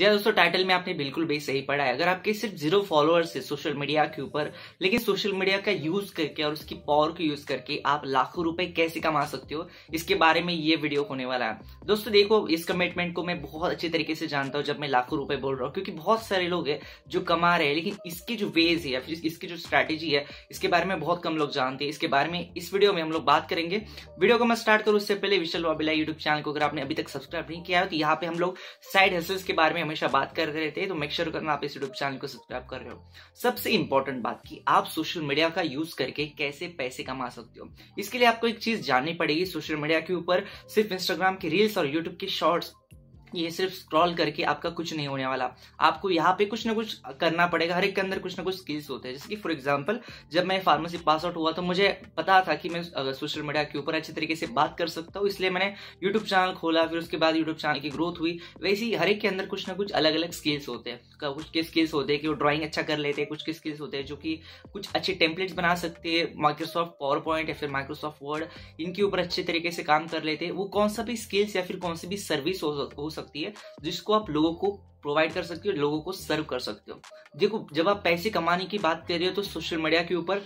जी दोस्तों टाइटल में आपने बिल्कुल भी सही पढ़ा है अगर आपके सिर्फ जीरो फॉलोअर्स है सोशल मीडिया के ऊपर लेकिन सोशल मीडिया का यूज करके और उसकी पावर को यूज करके आप लाखों रुपए कैसे कमा सकते हो इसके बारे में ये वीडियो होने वाला है दोस्तों देखो इस कमिटमेंट को मैं बहुत अच्छे तरीके से जानता हूँ जब मैं लाखों रुपए बोल रहा हूँ क्योंकि बहुत सारे लोग है जो कमा रहे हैं लेकिन इसकी जो वेज है या फिर इसकी जो स्ट्रैटेजी है इसके बारे में बहुत कम लोग जानते हैं इसके बारे में इस वीडियो में हम लोग बात करेंगे वीडियो को मैं स्टार्ट करूँ उससे पहले विशल वाबिला यूट्यूब चैनल को अगर आपने अभी तक सब्सक्राइब नहीं किया है तो यहाँ पे हम लोग साइड हसल्स के बारे में हमेशा बात करते रहते हैं तो मेक श्योर sure करना आप इस यूट्यूब चैनल को सब्सक्राइब कर रहे हो सबसे इंपॉर्टेंट बात की आप सोशल मीडिया का यूज करके कैसे पैसे कमा सकते हो इसके लिए आपको एक चीज जाननी पड़ेगी सोशल मीडिया के ऊपर सिर्फ इंस्टाग्राम की रील्स और यूट्यूब की शॉर्ट्स ये सिर्फ स्क्रॉल करके आपका कुछ नहीं होने वाला आपको यहाँ पे कुछ ना कुछ करना पड़ेगा हर एक के अंदर कुछ ना कुछ स्किल्स होते हैं जैसे कि फॉर एग्जांपल जब मैं फार्मेसी पास आउट हुआ तो मुझे पता था कि मैं सोशल मीडिया के ऊपर अच्छे तरीके से बात कर सकता हूँ इसलिए मैंने यूट्यूब चैनल खोला फिर उसके बाद यूट्यूब चैनल की ग्रोथ हुई वैसे ही हर एक के अंदर कुछ ना कुछ अलग अलग स्किल्स होते हैं कुछ के स्किल्स होते हैं कि वो ड्रॉइंग अच्छा कर लेते हैं कुछ के स्किल्स होते हैं जो कि कुछ अच्छे टेम्पलेट्स बना सकते हैं माइक्रोसॉफ्ट पावर पॉइंट या फिर माइक्रोसॉफ्ट वर्ड इनके ऊपर अच्छे तरीके से काम कर लेते हैं वो कौन सा भी स्किल्स या फिर कौन सी भी सर्विस हो सकते सकती है जिसको आप लोगों को प्रोवाइड कर सकते हो लोगों को सर्व कर सकते हो देखो जब आप पैसे कमाने की बात कर रहे हो तो सोशल मीडिया के ऊपर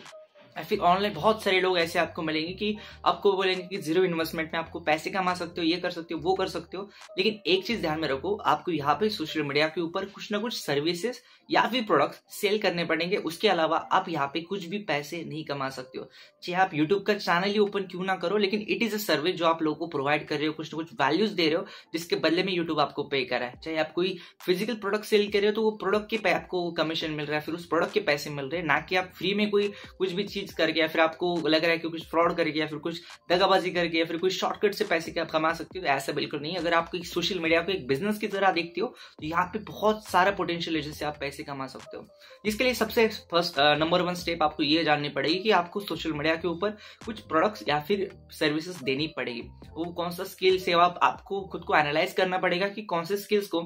आई ऑनलाइन बहुत सारे लोग ऐसे आपको मिलेंगे कि आपको बोलेंगे कि जीरो इन्वेस्टमेंट में आपको पैसे कमा सकते हो ये कर सकते हो वो कर सकते हो लेकिन एक चीज ध्यान में रखो आपको यहाँ पे सोशल मीडिया के ऊपर कुछ ना कुछ सर्विसेज या फिर प्रोडक्ट सेल करने पड़ेंगे उसके अलावा आप यहाँ पे कुछ भी पैसे नहीं कमा सकते हो चाहे आप यूट्यूब का चैनल ही ओपन क्यों ना करो लेकिन इट इज अ सर्विस जो आप लोगों को प्रोवाइड कर रहे हो कुछ ना कुछ वैल्यूज दे रहे हो जिसके बदले में यूट्यूब आपको पे कर रहा है चाहे आप कोई फिजिकल प्रोडक्ट सेल कर रहे हो तो वो प्रोडक्ट के आपको कमीशन मिल रहा है फिर उस प्रोडक्ट के पैसे मिल रहे हैं ना कि आप फ्री में कोई कुछ भी चीज चीज करके या फिर आपको लग रहा है कि कुछ फ्रॉड करके या फिर कुछ दगाबाजी करके या फिर कुछ शॉर्टकट से पैसे आप कमा सकते हो तो ऐसा बिल्कुल नहीं अगर आप सोशल मीडिया को एक बिजनेस की तरह देखते हो तो यहाँ पे बहुत सारा पोटेंशियल है जिससे आप पैसे कमा सकते हो इसके लिए सबसे फर्स्ट नंबर वन स्टेप आपको ये जाननी पड़ेगी कि आपको सोशल मीडिया के ऊपर कुछ प्रोडक्ट्स या फिर सर्विसेज देनी पड़ेगी वो कौन सा स्किल्स है आपको खुद को एनालाइज करना पड़ेगा कि कौन से स्किल्स को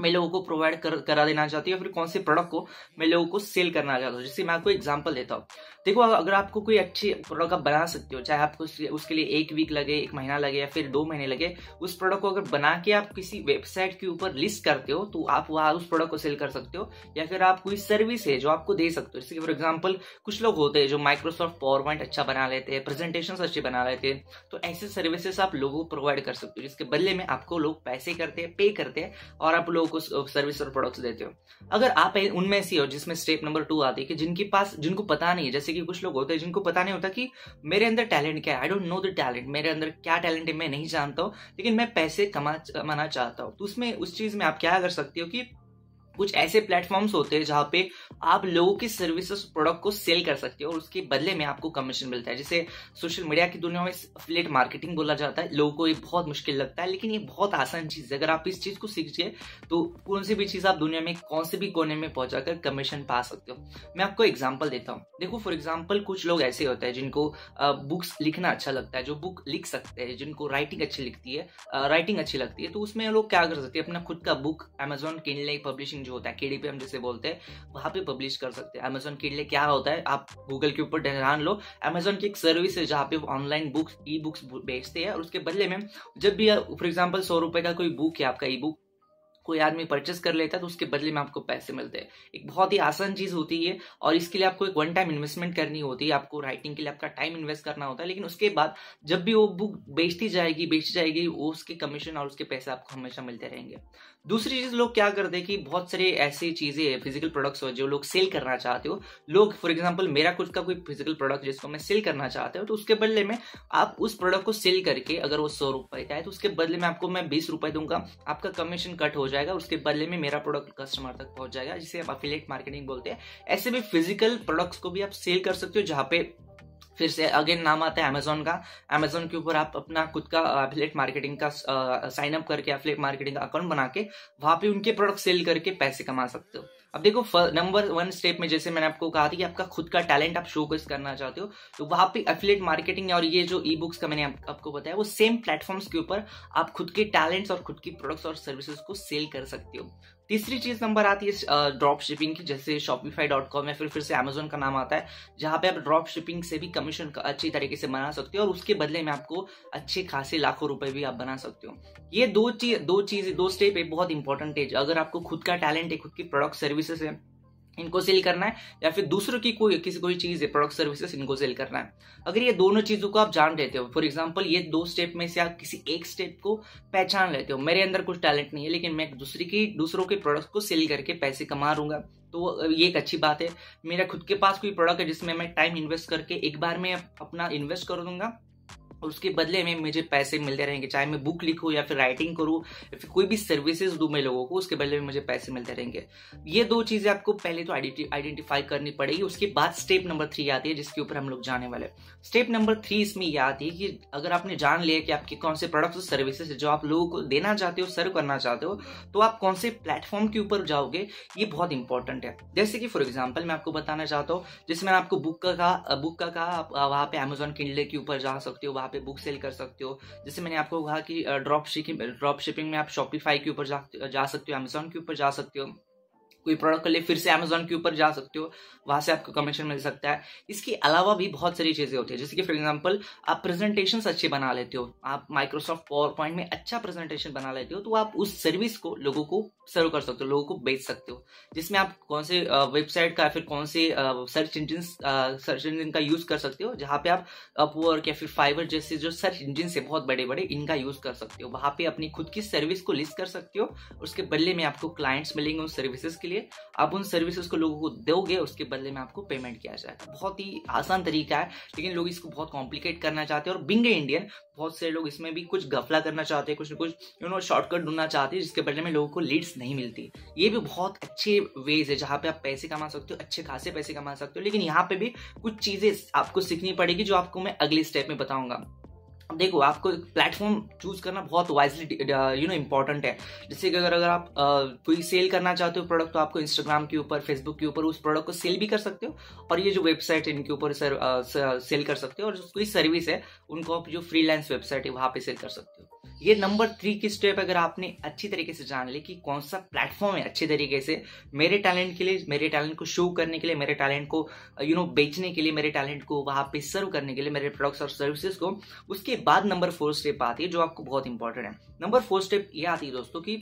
मैं लोगों को प्रोवाइड कर, करा देना चाहती हूँ या फिर कौन से प्रोडक्ट को मैं लोगों को सेल करना चाहता हूँ जैसे मैं आपको एग्जांपल देता हूँ देखो अगर आपको कोई अच्छी प्रोडक्ट आप बना सकते हो चाहे आपको उसके लिए एक वीक लगे एक महीना लगे या फिर दो महीने लगे उस प्रोडक्ट को अगर बना के आप किसी वेबसाइट के ऊपर लिस्ट करते हो तो आप वहाँ उस प्रोडक्ट को सेल कर सकते हो या फिर आप कोई सर्विस है जो आपको दे सकते हो जैसे फॉर एग्जाम्पल कुछ लोग होते हैं जो माइक्रोसॉफ्ट पावर पॉइंट अच्छा बना लेते हैं प्रेजेंटेशन अच्छे बना लेते हैं तो ऐसे सर्विसेस आप लोगों को प्रोवाइड कर सकते हो जिसके बदले में आपको लोग पैसे करते हैं पे करते हैं और आप लोग लोगों को सर्विस और प्रोडक्ट्स देते हो अगर आप उनमें ऐसी हो जिसमें स्टेप नंबर टू आती है कि जिनके पास जिनको पता नहीं है जैसे कि कुछ लोग होते हैं जिनको पता नहीं होता कि मेरे अंदर टैलेंट क्या है I don't know the talent मेरे अंदर क्या टैलेंट है मैं नहीं जानता हूँ लेकिन मैं पैसे कमा कमाना चाहता हूँ तो उसमें उस चीज में आप क्या कर सकते हो कि कुछ ऐसे प्लेटफॉर्म्स होते हैं जहाँ पे आप लोगों की सर्विसेज प्रोडक्ट को सेल कर सकते हो और उसके बदले में आपको कमीशन मिलता है जैसे सोशल मीडिया की दुनिया में फ्लेट मार्केटिंग बोला जाता है लोगों को ये बहुत मुश्किल लगता है लेकिन ये बहुत आसान चीज है अगर आप इस चीज को सीखिए तो कौन सी भी चीज आप दुनिया में कौन से भी कोने में पहुंचाकर कमीशन पा सकते हो मैं आपको एग्जाम्पल देता हूँ देखो फॉर एग्जाम्पल कुछ लोग ऐसे होते हैं जिनको बुक्स लिखना अच्छा लगता है जो बुक लिख सकते हैं जिनको राइटिंग अच्छी लिखती है राइटिंग अच्छी लगती है तो उसमें लोग क्या कर सकते हैं अपना खुद का बुक अमेजोन किनले पब्लिशिंग जो होता है कीडी पे हम जिसे बोलते हैं वहाँ पे पब्लिश कर सकते हैं अमेजोन किडले क्या होता है आप गूगल के ऊपर ध्यान लो अमेजोन की एक सर्विस है जहाँ पे ऑनलाइन बुक्स ई बुक्स बेचते हैं और उसके बदले में जब भी फॉर एग्जाम्पल सौ रुपये का कोई बुक है आपका ई बुक कोई आदमी परचेस कर लेता है तो उसके बदले में आपको पैसे मिलते हैं एक बहुत ही आसान चीज होती है और इसके लिए आपको एक वन टाइम इन्वेस्टमेंट करनी होती है आपको राइटिंग के लिए आपका टाइम इन्वेस्ट करना होता है लेकिन उसके बाद जब भी वो बुक बेचती जाएगी बेची जाएगी वो उसके कमीशन और उसके पैसे आपको हमेशा मिलते रहेंगे दूसरी चीज लोग क्या करते हैं कि बहुत सारे ऐसी चीजें हैं फिजिकल प्रोडक्ट्स हो जो लोग सेल करना चाहते हो लोग फॉर एग्जांपल मेरा खुद का कोई फिजिकल प्रोडक्ट जिसको मैं सेल करना चाहता हूँ तो उसके बदले में आप उस प्रोडक्ट को सेल करके अगर वो सौ रुपए का है तो उसके बदले में आपको मैं बीस रुपए दूंगा आपका कमीशन कट हो जाएगा उसके बदले में मेरा प्रोडक्ट कस्टमर तक पहुंच जाएगा जिसे आप अफिलेट मार्केटिंग बोलते हैं ऐसे भी फिजिकल प्रोडक्ट्स को भी आप सेल कर सकते हो जहाँ पे फिर से अगेन नाम आता है अमेजोन का अमेजोन के ऊपर आप अपना खुद का एफिलेट मार्केटिंग का साइन अप करके एफिलेट मार्केटिंग का अकाउंट बना के वहां पे उनके प्रोडक्ट सेल करके पैसे कमा सकते हो अब देखो नंबर वन स्टेप में जैसे मैंने आपको कहा था कि आपका खुद का टैलेंट आप शोकेस करना चाहते हो तो वहां पे एफिलेट मार्केटिंग और ये जो ई बुक्स का मैंने आप, आपको बताया वो सेम प्लेटफॉर्म्स के ऊपर आप खुद के टैलेंट्स और खुद की प्रोडक्ट्स और सर्विसेज को सेल कर सकते हो तीसरी चीज नंबर आती है ड्रॉप शिपिंग की जैसे शॉपिफाई डॉट कॉम या फिर फिर से अमेजोन का नाम आता है जहां पे आप ड्रॉप शिपिंग से भी कमीशन अच्छी तरीके से बना सकते हो और उसके बदले में आपको अच्छे खासे लाखों रुपए भी आप बना सकते हो ये दो चीज दो चीज दो स्टेप है बहुत इंपॉर्टेंट है अगर आपको खुद का टैलेंट है खुद की प्रोडक्ट सर्विसेज है इनको सेल करना है या फिर दूसरों की कोई किसी कोई चीज है प्रोडक्ट सर्विसेज इनको सेल करना है अगर ये दोनों चीजों को आप जान लेते हो फॉर एग्जाम्पल ये दो स्टेप में से आप किसी एक स्टेप को पहचान लेते हो मेरे अंदर कुछ टैलेंट नहीं है लेकिन मैं दूसरी की दूसरों के प्रोडक्ट को सेल करके पैसे कमा लूंगा तो ये एक अच्छी बात है मेरा खुद के पास कोई प्रोडक्ट है जिसमें मैं टाइम इन्वेस्ट करके एक बार में अपना इन्वेस्ट कर दूंगा और उसके बदले में मुझे पैसे मिलते रहेंगे चाहे मैं बुक लिखूँ या फिर राइटिंग करूँ या फिर कोई भी सर्विसेज दूँ मैं लोगों को उसके बदले में मुझे पैसे मिलते रहेंगे ये दो चीज़ें आपको पहले तो आइडेंटिफाई करनी पड़ेगी उसके बाद स्टेप नंबर थ्री आती है जिसके ऊपर हम लोग जाने वाले स्टेप नंबर थ्री इसमें यह आती है कि अगर आपने जान लिया कि आपके कौन से प्रोडक्ट्स और सर्विसेज जो आप लोगों को देना चाहते हो सर्व करना चाहते हो तो आप कौन से प्लेटफॉर्म के ऊपर जाओगे ये बहुत इंपॉर्टेंट है जैसे कि फॉर एग्जाम्पल मैं आपको बताना चाहता हूँ जैसे मैंने आपको बुक का कहा बुक का कहा आप वहाँ पे अमेजोन किंडले के ऊपर जा सकते हो वहाँ पे बुक सेल कर सकते हो जैसे मैंने आपको कहा कि ड्रॉप शिपिंग ड्रॉप शिपिंग में आप शॉपिफाई के ऊपर जा, जा सकते हो अमेजोन के ऊपर जा सकते हो कोई प्रोडक्ट लिए फिर से अमेजोन के ऊपर जा सकते हो वहां से आपको कमीशन मिल सकता है इसके अलावा भी बहुत सारी चीजें होती है जैसे कि फॉर एग्जाम्पल आप प्रेजेंटेशन अच्छे बना लेते हो आप माइक्रोसॉफ्ट पावर पॉइंट में अच्छा प्रेजेंटेशन बना लेते हो तो आप उस सर्विस को लोगों को सर्व कर सकते हो लोगों को बेच सकते हो जिसमें आप कौन से वेबसाइट का फिर कौन से सर्च इंजिन सर्च इंजिन का यूज कर सकते हो जहां पे आप अपवर्क या फिर फाइवर जैसे जो सर्च इंजिन से बहुत बड़े बड़े इनका यूज कर सकते हो वहां पे अपनी खुद की सर्विस को लिस्ट कर सकते हो उसके बदले में आपको क्लाइंट्स मिलेंगे उन सर्विसेज के लिए लिए आप उन सर्विसेज को लोगों को दोगे उसके बदले में आपको पेमेंट किया जाएगा बहुत ही आसान तरीका है लेकिन लोग इसको बहुत कॉम्प्लिकेट करना चाहते हैं और बिंग इंडियन बहुत से लोग इसमें भी कुछ गफला करना चाहते हैं कुछ ना कुछ यू नो शॉर्टकट ढूंढना चाहते हैं जिसके बदले में लोगों को लीड्स नहीं मिलती ये भी बहुत अच्छे वेज है जहाँ पे आप पैसे कमा सकते हो अच्छे खासे पैसे कमा सकते हो लेकिन यहाँ पे भी कुछ चीजें आपको सीखनी पड़ेगी जो आपको मैं अगले स्टेप में बताऊंगा देखो आपको एक प्लेटफॉर्म चूज करना बहुत वाइजली यू नो इम्पॉर्टेंट है जैसे कि अगर अगर आप uh, कोई सेल करना चाहते हो प्रोडक्ट तो आपको इंस्टाग्राम के ऊपर फेसबुक के ऊपर उस प्रोडक्ट को सेल भी कर सकते हो और ये जो वेबसाइट है इनके ऊपर सेल uh, कर सकते हो और जो कोई सर्विस है उनको आप जो फ्रीलांस वेबसाइट है वहाँ पे सेल कर सकते हो ये नंबर थ्री की स्टेप अगर आपने अच्छी तरीके से जान ली कि कौन सा प्लेटफॉर्म है अच्छे तरीके से मेरे टैलेंट के लिए मेरे टैलेंट को शो करने के लिए मेरे टैलेंट को यू you नो know, बेचने के लिए मेरे टैलेंट को वहां पे सर्व करने के लिए मेरे प्रोडक्ट्स और सर्विसेज को उसके बाद नंबर फोर स्टेप आती है जो आपको बहुत इंपॉर्टेंट है नंबर फोर स्टेप ये आती है दोस्तों की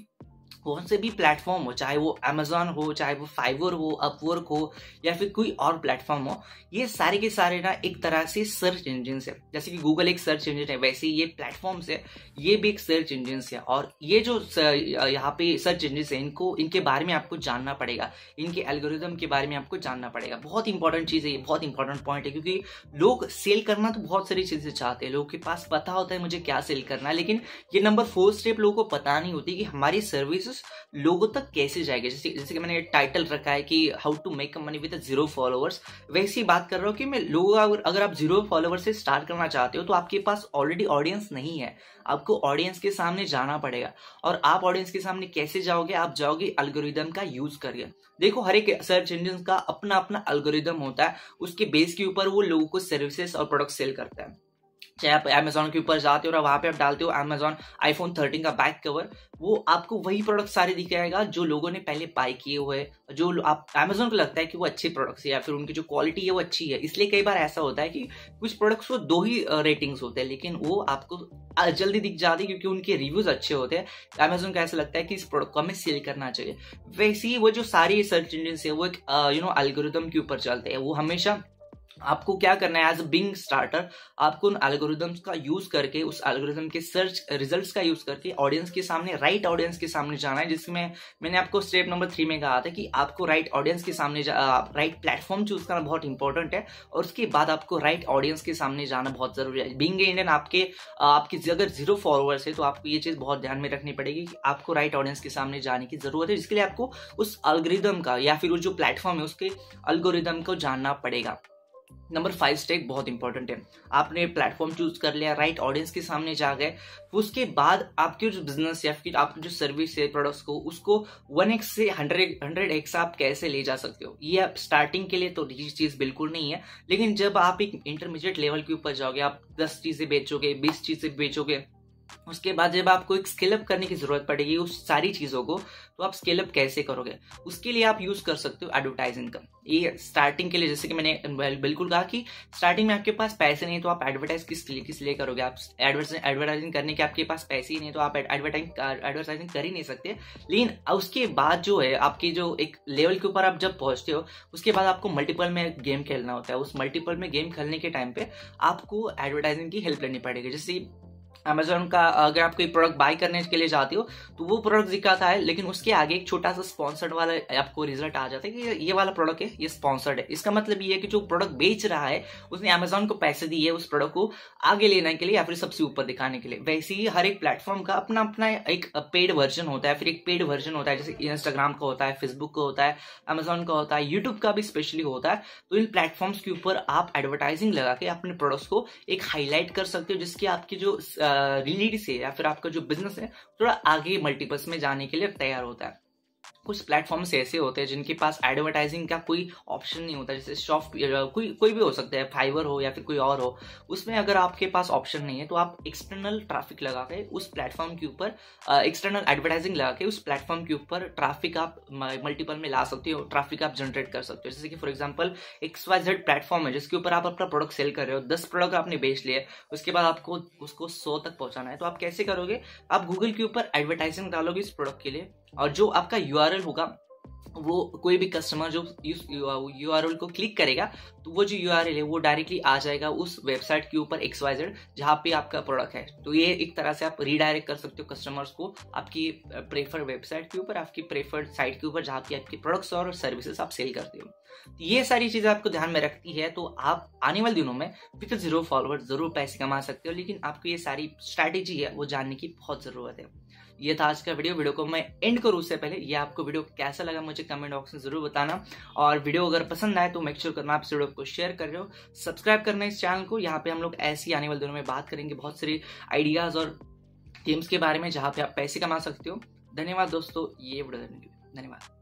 कौन से भी प्लेटफॉर्म हो चाहे वो अमेजोन हो चाहे वो फाइवर हो अपवर्क हो या फिर कोई और प्लेटफॉर्म हो ये सारे के सारे ना एक तरह से सर्च इंजिन है जैसे कि गूगल एक सर्च इंजिन है वैसे ये प्लेटफॉर्म्स है ये भी एक सर्च इंजिन है और ये जो यहाँ पे सर्च इंजिन है इनको इनके बारे में आपको जानना पड़ेगा इनके एल्गोरिज्म के बारे में आपको जानना पड़ेगा बहुत इंपॉर्टेंट चीज़ है ये बहुत इंपॉर्टेंट पॉइंट है क्योंकि लोग सेल करना तो बहुत सारी चीज़ें चाहते हैं लोगों के पास पता होता है मुझे क्या सेल करना है लेकिन ये नंबर फोर स्टेप लोगों को पता नहीं होती कि हमारी सर्विस मैसेज लोगों तक कैसे जाएगा जैसे जैसे कि मैंने टाइटल रखा है कि how to make money with zero followers वैसी बात कर रहा हूँ कि मैं लोगों का अगर, अगर आप जीरो फॉलोअर से स्टार्ट करना चाहते हो तो आपके पास ऑलरेडी ऑडियंस नहीं है आपको ऑडियंस के सामने जाना पड़ेगा और आप ऑडियंस के सामने कैसे जाओगे आप जाओगे अलगोरिदम का यूज करके देखो हर एक सर्च इंजन का अपना अपना अलगोरिदम होता है उसके बेस के ऊपर वो लोगों को सर्विसेस और प्रोडक्ट सेल करता है चाहे आप अमेजोन के ऊपर जाते हो और वहाँ पे आप डालते हो अमेजोन आईफोन 13 का बैक कवर वो आपको वही प्रोडक्ट सारे दिख जाएगा जो लोगों ने पहले बाय किए हुए जो आप अमेजोन को लगता है कि वो अच्छे प्रोडक्ट्स है या फिर उनकी जो क्वालिटी है वो अच्छी है इसलिए कई बार ऐसा होता है कि कुछ प्रोडक्ट्स को दो ही रेटिंग्स होते हैं लेकिन वो आपको जल्दी दिख जाती है क्योंकि उनके रिव्यूज अच्छे होते हैं अमेजोन को ऐसा लगता है कि इस प्रोडक्ट को हमें सेल करना चाहिए वैसे ही वो जो सारी सर्च इंजन है वो एक यू नो एल्गोरिदम के ऊपर चलते हैं वो हमेशा आपको क्या करना है एज अ बिंग स्टार्टर आपको उन एल्गोरिदम्स का यूज करके उस एल्गोरिदम के सर्च रिजल्ट्स का यूज करके ऑडियंस के सामने राइट right ऑडियंस के सामने जाना है जिसमें मैंने आपको स्टेप नंबर थ्री में कहा था कि आपको राइट right ऑडियंस के सामने राइट प्लेटफॉर्म चूज करना बहुत इंपॉर्टेंट है और उसके बाद आपको राइट right ऑडियंस के सामने जाना बहुत जरूरी है बिंग इंडियन आपके आपकी अगर जीरो फॉलोअर्स है तो आपको ये चीज बहुत ध्यान में रखनी पड़ेगी कि आपको राइट ऑडियंस के सामने जाने की जरूरत है जिसके लिए आपको उस अलग्रिदम का या फिर जो प्लेटफॉर्म है उसके अलगोरिदम को जानना पड़ेगा नंबर फाइव स्टेप बहुत इंपॉर्टेंट है आपने प्लेटफॉर्म चूज कर लिया राइट right ऑडियंस के सामने जा गए उसके बाद आपके जो बिजनेस या फिर आपकी जो सर्विस है प्रोडक्ट्स को उसको वन एक्स से हंड्रेड हंड्रेड एक्स आप कैसे ले जा सकते हो ये आप स्टार्टिंग के लिए तो ये चीज बिल्कुल नहीं है लेकिन जब आप एक इंटरमीडिएट लेवल के ऊपर जाओगे आप दस चीजें बेचोगे बीस चीजें बेचोगे उसके बाद जब आपको एक अप करने की ज़रूरत पड़ेगी उस सारी चीज़ों को तो आप अप कैसे करोगे उसके लिए आप यूज़ कर सकते हो एडवर्टाइजिंग का ये स्टार्टिंग के लिए जैसे कि मैंने बिल्कुल कहा कि स्टार्टिंग में आपके पास पैसे नहीं तो आप एडवर्टाइज किस लिए किस लिए करोगे आप एडवर्टाइजिंग करने के आपके पास पैसे ही नहीं तो आप एडवर्टाइज एडवर्टाइजिंग कर ही नहीं सकते लेकिन उसके बाद जो है आपके जो एक लेवल के ऊपर आप जब पहुंचते हो उसके बाद आपको मल्टीपल में गेम खेलना होता है उस मल्टीपल में गेम खेलने के टाइम पे आपको एडवर्टाइजिंग की हेल्प लेनी पड़ेगी जैसे अमेजोन का अगर आप कोई प्रोडक्ट बाय करने के लिए जाते हो तो वो प्रोडक्ट दिखाता है लेकिन उसके आगे एक छोटा सा स्पॉन्सर्ड वाला आपको रिजल्ट आ जाता है कि ये वाला प्रोडक्ट है ये स्पॉन्सर्ड है इसका मतलब ये है कि जो प्रोडक्ट बेच रहा है उसने अमेजोन को पैसे दिए उस प्रोडक्ट को आगे लेने के लिए या फिर सबसे ऊपर दिखाने के लिए वैसे ही हर एक प्लेटफॉर्म का अपना अपना एक पेड वर्जन होता है फिर एक पेड वर्जन होता है जैसे इंस्टाग्राम का होता है फेसबुक का होता है अमेजोन का होता है यूट्यूब का भी स्पेशली होता है तो इन प्लेटफॉर्म्स के ऊपर आप एडवर्टाइजिंग लगा के अपने प्रोडक्ट्स को एक हाईलाइट कर सकते हो जिसकी आपकी जो आ, लीड से या फिर आपका जो बिजनेस है थोड़ा आगे मल्टीपल्स में जाने के लिए तैयार होता है कुछ प्लेटफॉर्म्स ऐसे होते हैं जिनके पास एडवर्टाइजिंग का कोई ऑप्शन नहीं होता जैसे शॉप कोई कोई भी हो सकता है फाइवर हो या फिर कोई और हो उसमें अगर आपके पास ऑप्शन नहीं है तो आप एक्सटर्नल ट्रैफिक लगा के उस प्लेटफॉर्म के ऊपर एक्सटर्नल एडवर्टाइजिंग लगा के उस प्लेटफॉर्म के ऊपर ट्राफिक आप मल्टीपल में ला सकते हो ट्राफिक आप जनरेट कर सकते हो जैसे कि for example X Y Z platform है जिसके ऊपर आप अपना प्रोडक्ट सेल कर रहे हो दस प्रोडक्ट आपने बेच लिए उसके बाद आपको उसको सौ तक पहुंचाना है तो आप कैसे करोगे आप गूगल के ऊपर एडवर्टाइजिंग डालोगे इस प्रोडक्ट के लिए और जो आपका यू होगा वो कोई भी कस्टमर जो यू आर को क्लिक करेगा तो वो जो यू है वो डायरेक्टली आ जाएगा उस वेबसाइट के ऊपर एक्स वाई जेड जहाँ पे आपका प्रोडक्ट है तो ये एक तरह से आप रीडायरेक्ट कर सकते हो कस्टमर्स को आपकी प्रेफर्ड वेबसाइट के ऊपर आपकी प्रेफर्ड साइट के ऊपर जहाँ पे आपके प्रोडक्ट्स और सर्विसेज आप सेल करते हो तो ये सारी चीज़ें आपको ध्यान में रखती है तो आप आने वाले दिनों में विथ जीरो फॉलोअर जरूर पैसे कमा सकते हो लेकिन आपको ये सारी स्ट्रैटेजी है वो जानने की बहुत ज़रूरत है ये था आज का वीडियो वीडियो को मैं एंड करूँ उससे पहले ये आपको वीडियो कैसा लगा मुझे कमेंट बॉक्स में जरूर बताना और वीडियो अगर पसंद आए तो मेक श्योर करना आप इस वीडियो को शेयर कर रहे हो सब्सक्राइब करना इस चैनल को यहाँ पे हम लोग ऐसी आने वाले दिनों में बात करेंगे बहुत सारी आइडियाज और गेम्स के बारे में जहाँ पे आप पैसे कमा सकते हो धन्यवाद दोस्तों ये वीडियो धन्यवाद